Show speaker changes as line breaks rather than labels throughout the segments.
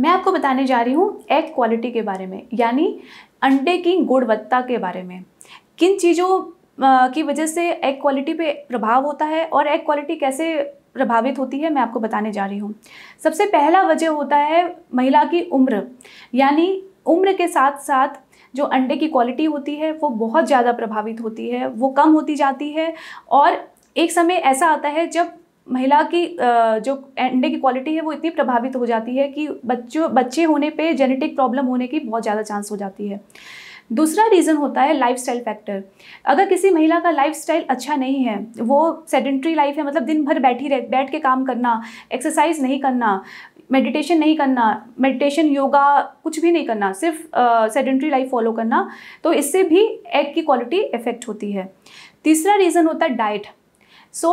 मैं आपको बताने जा रही हूँ एग क्वालिटी के बारे में यानी अंडे की गुणवत्ता के बारे में किन चीज़ों की वजह से एग क्वालिटी पे प्रभाव होता है और एग क्वालिटी कैसे प्रभावित होती है मैं आपको बताने जा रही हूँ सबसे पहला वजह होता है महिला की उम्र यानी उम्र के साथ साथ जो अंडे की क्वालिटी होती है वो बहुत ज़्यादा प्रभावित होती है वो कम होती जाती है और एक समय ऐसा आता है जब महिला की जो अंडे की क्वालिटी है वो इतनी प्रभावित हो जाती है कि बच्चों बच्चे होने पे जेनेटिक प्रॉब्लम होने की बहुत ज़्यादा चांस हो जाती है दूसरा रीज़न होता है लाइफस्टाइल फैक्टर अगर किसी महिला का लाइफस्टाइल अच्छा नहीं है वो सेडेंट्री लाइफ है मतलब दिन भर बैठी रह बैठ के काम करना एक्सरसाइज नहीं करना मेडिटेशन नहीं करना मेडिटेशन योगा कुछ भी नहीं करना सिर्फ सेडेंट्री लाइफ फॉलो करना तो इससे भी एग की क्वालिटी इफेक्ट होती है तीसरा रीज़न होता है डाइट सो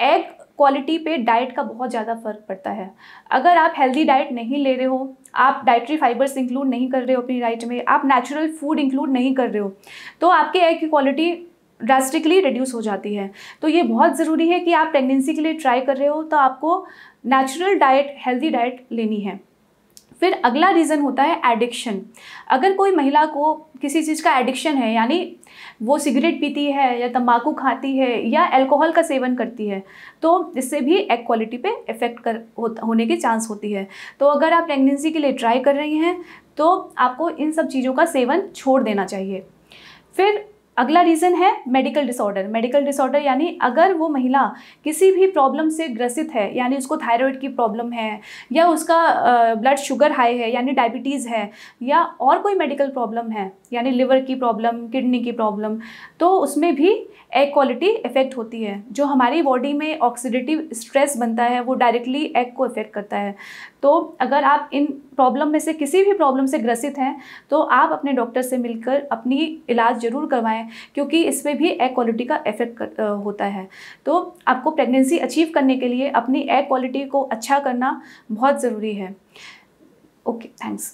एग क्वालिटी पे डाइट का बहुत ज़्यादा फर्क पड़ता है अगर आप हेल्दी डाइट नहीं ले रहे हो आप डाइटरी फाइबर्स इंक्लूड नहीं कर रहे हो अपनी डाइट में आप नेचुरल फूड इंक्लूड नहीं कर रहे हो तो आपके एग की क्वालिटी ड्रास्टिकली रिड्यूस हो जाती है तो ये बहुत ज़रूरी है कि आप प्रेगनेंसी के लिए ट्राई कर रहे हो तो आपको नेचुरल डाइट हेल्दी डाइट लेनी है फिर अगला रीज़न होता है एडिक्शन अगर कोई महिला को किसी चीज़ का एडिक्शन है यानी वो सिगरेट पीती है या तंबाकू खाती है या अल्कोहल का सेवन करती है तो इससे भी एग क्वालिटी पे इफ़ेक्ट कर हो, होने के चांस होती है तो अगर आप प्रेगनेंसी के लिए ट्राई कर रही हैं तो आपको इन सब चीज़ों का सेवन छोड़ देना चाहिए फिर अगला रीज़न है मेडिकल डिसऑर्डर मेडिकल डिसऑर्डर यानी अगर वो महिला किसी भी प्रॉब्लम से ग्रसित है यानी उसको थायराइड की प्रॉब्लम है या उसका ब्लड शुगर हाई है यानी डायबिटीज़ है या और कोई मेडिकल प्रॉब्लम है यानी लिवर की प्रॉब्लम किडनी की प्रॉब्लम तो उसमें भी एग क्वालिटी इफेक्ट होती है जो हमारी बॉडी में ऑक्सीडेटिव स्ट्रेस बनता है वो डायरेक्टली एग को इफेक्ट करता है तो अगर आप इन प्रॉब्लम में से किसी भी प्रॉब्लम से ग्रसित हैं तो आप अपने डॉक्टर से मिलकर अपनी इलाज ज़रूर करवाएं क्योंकि इसमें भी एग क्वालिटी का इफेक्ट होता है तो आपको प्रेगनेंसी अचीव करने के लिए अपनी एग क्वालिटी को अच्छा करना बहुत ज़रूरी है ओके थैंक्स